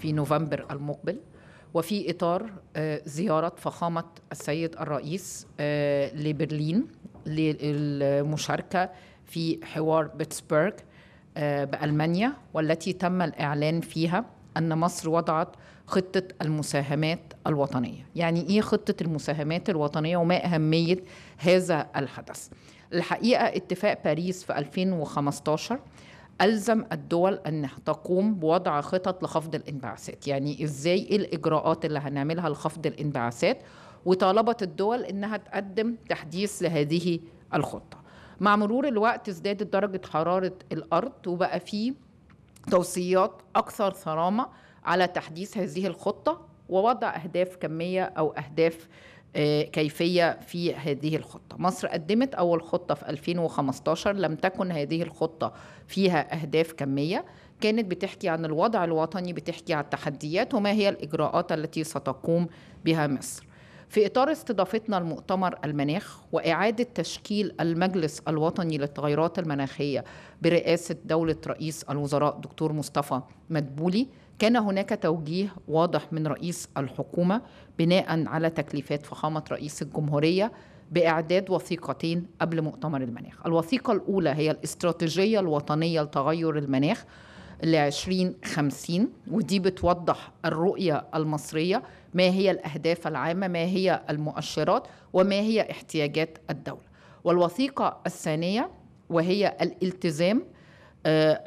في نوفمبر المقبل وفي إطار آه، زيارة فخامة السيد الرئيس آه، لبرلين للمشاركة في حوار بيتسبرغ آه، بألمانيا والتي تم الإعلان فيها أن مصر وضعت خطة المساهمات الوطنية يعني إيه خطة المساهمات الوطنية وما أهمية هذا الحدث الحقيقة اتفاق باريس في 2015 ألزم الدول أن تقوم بوضع خطط لخفض الانبعاثات يعني إزاي إيه الإجراءات اللي هنعملها لخفض الانبعاثات وطالبت الدول أنها تقدم تحديث لهذه الخطة مع مرور الوقت ازدادت درجة حرارة الأرض وبقى في توصيات أكثر صرامة على تحديث هذه الخطة ووضع أهداف كمية أو أهداف آه، كيفية في هذه الخطة مصر قدمت أول خطة في 2015 لم تكن هذه الخطة فيها أهداف كمية كانت بتحكي عن الوضع الوطني بتحكي عن التحديات وما هي الإجراءات التي ستقوم بها مصر في إطار استضافتنا لمؤتمر المناخ وإعادة تشكيل المجلس الوطني للتغيرات المناخية برئاسة دولة رئيس الوزراء دكتور مصطفى مدبولي كان هناك توجيه واضح من رئيس الحكومة بناء على تكليفات فخامة رئيس الجمهورية بإعداد وثيقتين قبل مؤتمر المناخ الوثيقة الأولى هي الاستراتيجية الوطنية لتغير المناخ ل 2050 ودي بتوضح الرؤية المصرية ما هي الأهداف العامة ما هي المؤشرات وما هي احتياجات الدولة والوثيقة الثانية وهي الالتزام آه،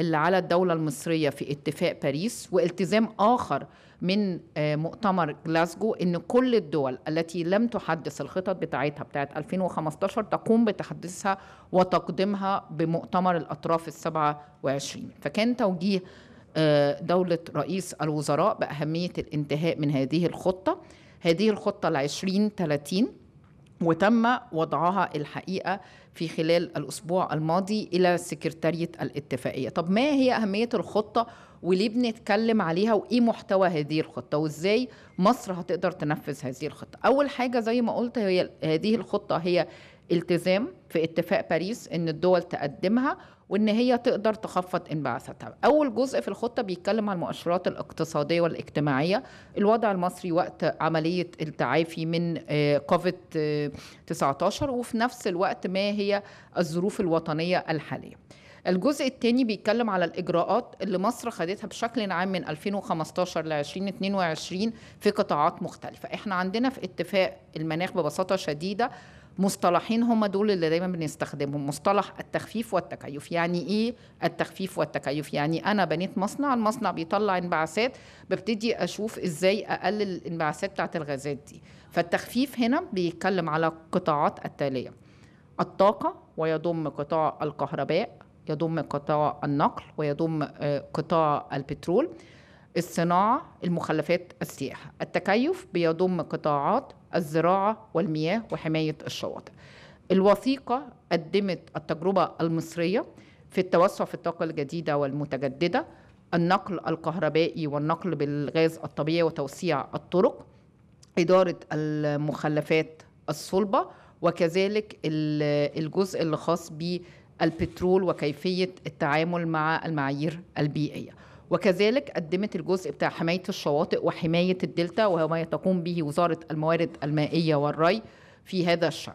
اللي على الدولة المصرية في اتفاق باريس والتزام آخر من آه، مؤتمر جلاسجو ان كل الدول التي لم تحدث الخطط بتاعتها بتاعت 2015 تقوم بتحديثها وتقديمها بمؤتمر الاطراف ال 27 فكان توجيه آه، دولة رئيس الوزراء بأهمية الانتهاء من هذه الخطة هذه الخطة ال 2030 وتم وضعها الحقيقة في خلال الأسبوع الماضي إلى سكرتارية الاتفاقية طب ما هي أهمية الخطة وليه بنتكلم عليها وايه محتوى هذه الخطه وازاي مصر هتقدر تنفذ هذه الخطه اول حاجه زي ما قلت هي هذه الخطه هي التزام في اتفاق باريس ان الدول تقدمها وان هي تقدر تخفض انبعاثاتها اول جزء في الخطه بيتكلم عن المؤشرات الاقتصاديه والاجتماعيه الوضع المصري وقت عمليه التعافي من كوفيد آه، 19 وفي نفس الوقت ما هي الظروف الوطنيه الحاليه الجزء الثاني بيتكلم على الإجراءات اللي مصر خدتها بشكل عام من 2015 ل 2022 في قطاعات مختلفة احنا عندنا في اتفاق المناخ ببساطة شديدة مصطلحين هم دول اللي دايما بنستخدمهم مصطلح التخفيف والتكيف يعني ايه التخفيف والتكيف يعني انا بنيت مصنع المصنع بيطلع انبعاثات ببتدي اشوف ازاي اقلل الانبعاثات بتاعت الغازات دي فالتخفيف هنا بيتكلم على قطاعات التاليه الطاقه ويضم قطاع الكهرباء يضم قطاع النقل ويضم آه، قطاع البترول الصناعة المخلفات السياحة التكيف بيضم قطاعات الزراعه والمياه وحمايه الشواطئ. الوثيقه قدمت التجربه المصريه في التوسع في الطاقه الجديده والمتجدده، النقل الكهربائي والنقل بالغاز الطبيعي وتوسيع الطرق، اداره المخلفات الصلبه وكذلك الجزء الخاص بالبترول وكيفيه التعامل مع المعايير البيئيه. وكذلك قدمت الجزء بتاع حماية الشواطئ وحماية الدلتا وهو ما تقوم به وزارة الموارد المائية والري في هذا الشأن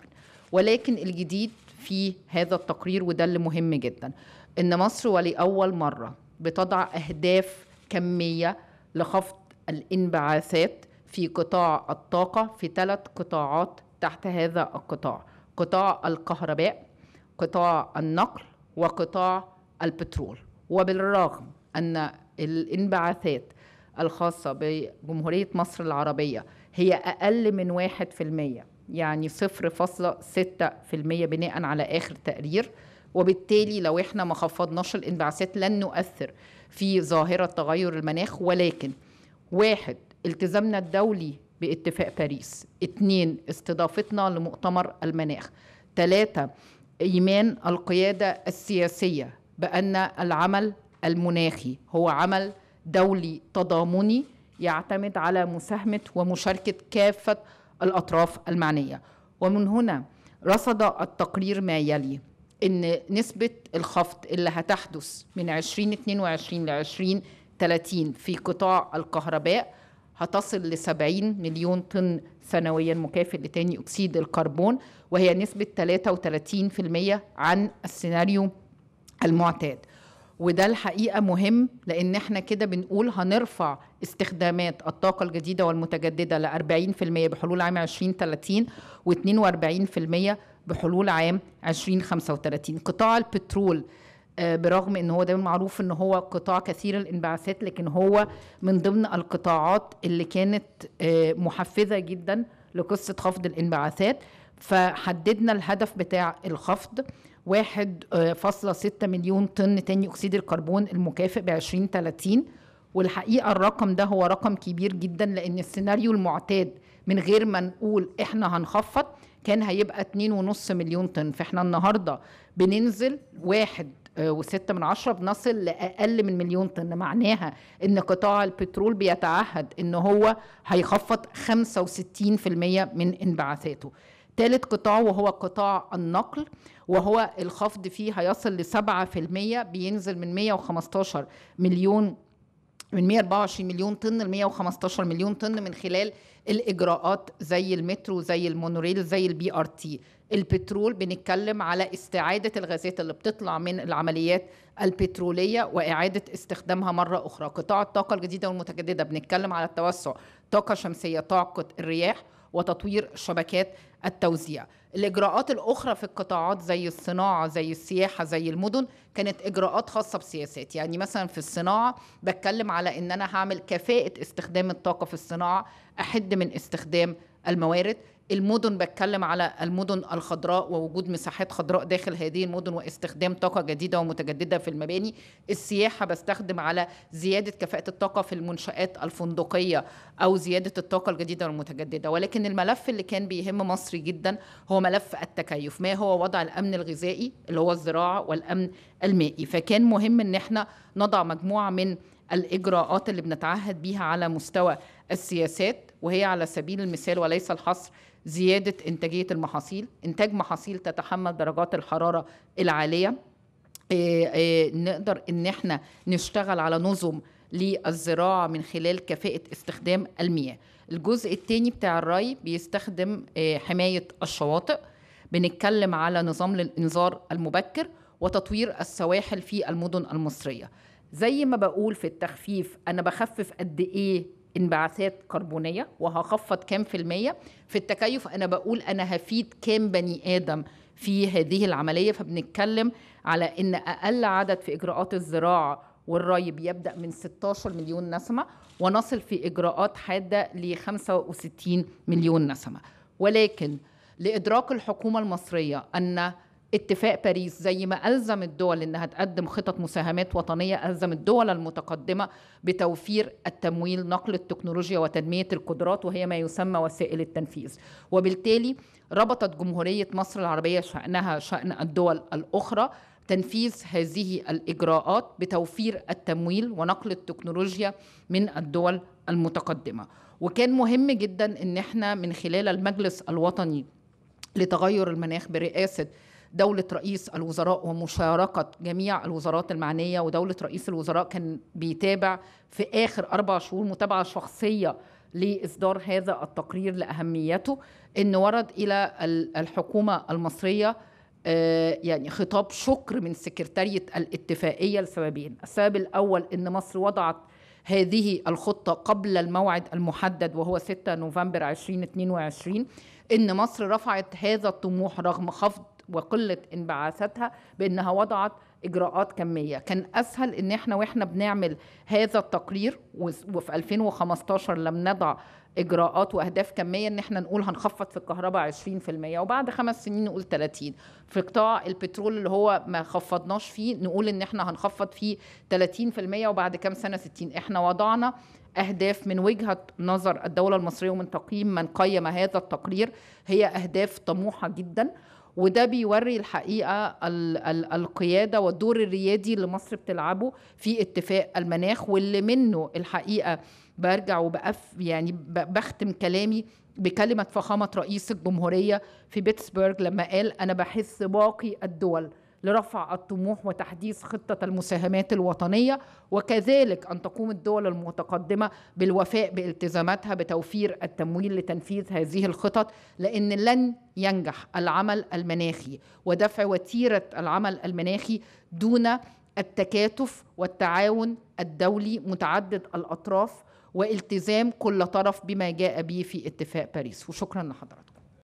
ولكن الجديد في هذا التقرير وده اللي مهم جدا ان مصر ولأول مرة بتضع أهداف كمية لخفض الانبعاثات في قطاع الطاقة في ثلاث قطاعات تحت هذا القطاع قطاع الكهرباء قطاع النقل وقطاع البترول وبالرغم أن الانبعاثات الخاصة بجمهورية مصر العربية هي أقل من واحد في المية يعني صفر فاصلة ستة في المية بناء على آخر تقرير وبالتالي لو احنا ما خفضناش الانبعاثات لن نؤثر في ظاهرة تغير المناخ ولكن واحد التزامنا الدولي باتفاق باريس اثنين استضافتنا لمؤتمر المناخ ثلاثة إيمان القيادة السياسية بأن العمل المناخي هو عمل دولي تضامني يعتمد على مساهمة ومشاركة كافة الأطراف المعنية ومن هنا رصد التقرير ما يلي أن نسبة الخفض اللي هتحدث من 2022 ل 2030 في قطاع الكهرباء هتصل ل 70 مليون طن سنويا مكافئ لثاني أكسيد الكربون وهي نسبة 33% عن السيناريو المعتاد وده الحقيقه مهم لان احنا كده بنقول هنرفع استخدامات الطاقه الجديده والمتجدده ل 40% بحلول عام 2030 و42% بحلول عام 2035 قطاع البترول آه، برغم ان هو ده معروف ان هو قطاع كثير الانبعاثات لكن هو من ضمن القطاعات اللي كانت آه، محفزه جدا لقصه خفض الانبعاثات فحددنا الهدف بتاع الخفض 1.6 مليون طن ثاني اكسيد الكربون المكافئ ب 2030 والحقيقه الرقم ده هو رقم كبير جدا لان السيناريو المعتاد من غير ما نقول احنا هنخفض كان هيبقى 2.5 مليون طن فاحنا النهارده بننزل واحد وستة من عشرة بنصل لأقل من مليون طن معناها إن قطاع البترول بيتعهد إن هو هيخفض 65% من انبعاثاته ثالث قطاع وهو قطاع النقل وهو الخفض فيه هيصل لسبعة في المية بينزل من 115 مليون من 124 مليون طن ل 115 مليون طن من خلال الاجراءات زي المترو زي المونوريل زي البي ار تي البترول بنتكلم على استعاده الغازات اللي بتطلع من العمليات البتروليه واعاده استخدامها مره اخرى قطاع الطاقه الجديده والمتجدده بنتكلم على التوسع طاقه شمسيه طاقه الرياح وتطوير شبكات التوزيع الإجراءات الأخرى في القطاعات زي الصناعة زي السياحة زي المدن كانت إجراءات خاصة بسياسات يعني مثلا في الصناعة بتكلم على إن أنا هعمل كفاءة استخدام الطاقة في الصناعة أحد من استخدام الموارد المدن بتكلم على المدن الخضراء ووجود مساحات خضراء داخل هذه المدن واستخدام طاقه جديده ومتجدده في المباني السياحه بستخدم على زياده كفاءه الطاقه في المنشات الفندقيه او زياده الطاقه الجديده والمتجدده ولكن الملف اللي كان بيهم مصري جدا هو ملف التكيف ما هو وضع الامن الغذائي اللي هو الزراعه والامن المائي فكان مهم ان احنا نضع مجموعه من الاجراءات اللي بنتعهد بيها على مستوى السياسات وهي على سبيل المثال وليس الحصر زيادة إنتاجية المحاصيل إنتاج محاصيل تتحمل درجات الحرارة العالية آه، آه، نقدر إن احنا نشتغل على نظم للزراعة من خلال كفاءة استخدام المياه الجزء الثاني بتاع الري بيستخدم آه، حماية الشواطئ بنتكلم على نظام للإنذار المبكر وتطوير السواحل في المدن المصرية زي ما بقول في التخفيف أنا بخفف قد إيه انبعاثات كربونيه وهخفض كام في الميه في التكيف انا بقول انا هفيد كام بني ادم في هذه العمليه فبنتكلم على ان اقل عدد في اجراءات الزراعه والري بيبدا من 16 مليون نسمه ونصل في اجراءات حاده ل 65 مليون نسمه ولكن لادراك الحكومه المصريه ان اتفاق باريس زي ما ألزم الدول إنها تقدم خطط مساهمات وطنية ألزم الدول المتقدمة بتوفير التمويل نقل التكنولوجيا وتنمية القدرات وهي ما يسمى وسائل التنفيذ وبالتالي ربطت جمهورية مصر العربية شأنها شأن الدول الأخرى تنفيذ هذه الإجراءات بتوفير التمويل ونقل التكنولوجيا من الدول المتقدمة وكان مهم جدا إن احنا من خلال المجلس الوطني لتغير المناخ برئاسة دولة رئيس الوزراء ومشاركة جميع الوزارات المعنية ودولة رئيس الوزراء كان بيتابع في آخر أربع شهور متابعة شخصية لإصدار هذا التقرير لأهميته إن ورد إلى الحكومة المصرية آه، يعني خطاب شكر من سكرتارية الاتفاقية لسببين السبب الأول أن مصر وضعت هذه الخطة قبل الموعد المحدد وهو 6 نوفمبر 2022 أن مصر رفعت هذا الطموح رغم خفض وقله انبعاثاتها بانها وضعت اجراءات كميه كان اسهل ان احنا واحنا بنعمل هذا التقرير وفي 2015 لم نضع اجراءات واهداف كميه ان احنا نقول هنخفض في الكهرباء 20% وبعد خمس سنين نقول 30 في قطاع البترول اللي هو ما خفضناش فيه نقول ان احنا هنخفض فيه 30% وبعد كام سنه 60 احنا وضعنا اهداف من وجهه نظر الدوله المصريه ومن تقييم من قيم هذا التقرير هي اهداف طموحه جدا وده بيوري الحقيقه ال ال القياده والدور الريادي اللي مصر بتلعبه في اتفاق المناخ واللي منه الحقيقه برجع وبقف يعني بختم كلامي بكلمه فخامه رئيس الجمهوريه في بيتسبرغ لما قال انا بحس باقي الدول لرفع الطموح وتحديث خطة المساهمات الوطنية وكذلك أن تقوم الدول المتقدمة بالوفاء بالتزاماتها بتوفير التمويل لتنفيذ هذه الخطط لأن لن ينجح العمل المناخي ودفع وتيرة العمل المناخي دون التكاتف والتعاون الدولي متعدد الأطراف والتزام كل طرف بما جاء به في اتفاق باريس وشكرا لحضراتكم